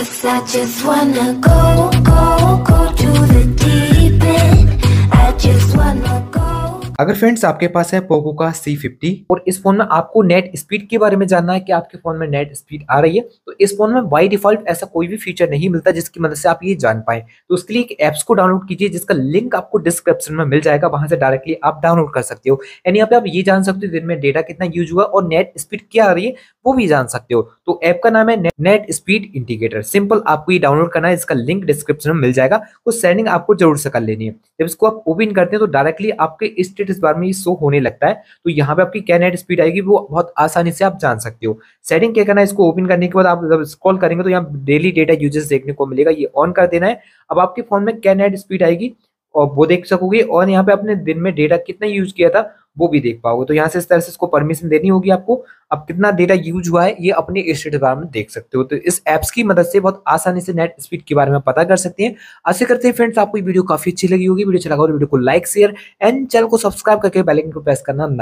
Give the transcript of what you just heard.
Cause I just wanna go, go, go to the deep end I just wanna अगर friends आपके पास है Poco का C50 और इस फोन में आपको नेट स्पीड के बारे में जानना है कि आपके फोन में नेट स्पीड आ रही है तो इस फोन में बाई डिफॉल्ट ऐसा कोई भी फीचर नहीं मिलता जिसकी मदद से आप ये जान पाए तो उसके लिए एक ऐप्स को डाउनलोड कीजिए जिसका लिंक आपको डिस्क्रिप्शन में मिल जाएगा वहां से डायरेक्टली आप डाउनलोड कर सकते हो यानी यहाँ पे आप ये जान सकते हो दिन में डेटा कितना यूज हुआ और नेट स्पीड क्या आ रही है वो भी जान सकते हो तो ऐप का नाम है नेट स्पीड इंडिकेटर सिंपल आपको ये डाउनलोड करना है इसका लिंक डिस्क्रिप्शन में मिल जाएगा कुछ सेटिंग आपको जरूर से कर लेनी है जब इसको आप ओपन करते हैं तो डायरेक्टली आपके स्टेटस बार में ये शो होने लगता है तो यहाँ पे आपकी क्या नेट स्पीड आएगी वो बहुत आसानी से आप जान सकते हो सेटिंग क्या करना है इसको ओपन करने के बाद आप जब स्कॉल करेंगे तो यहाँ डेली डेटा यूजेस देखने को मिलेगा ये ऑन कर देना है अब आपके फोन में क्या नेट स्पीड आएगी और वो देख सकोगे और यहाँ पे आपने दिन में डेटा कितना यूज किया था वो भी देख पाओगे तो यहाँ से इस तरह से इसको परमिशन देनी होगी आपको अब कितना डेटा यूज हुआ है ये अपने स्टेट बारे में देख सकते हो तो इस एप्स की मदद से बहुत आसानी से नेट स्पीड के बारे में पता कर सकते हैं आशा करते हैं फ्रेंड्स आपको वीडियो काफी अच्छी लगी होगी वीडियो अच्छा लगा तो वीडियो को लाइक शेयर एंड चैनल को सब्सक्राइब करके बेलाइकन को प्रेस करना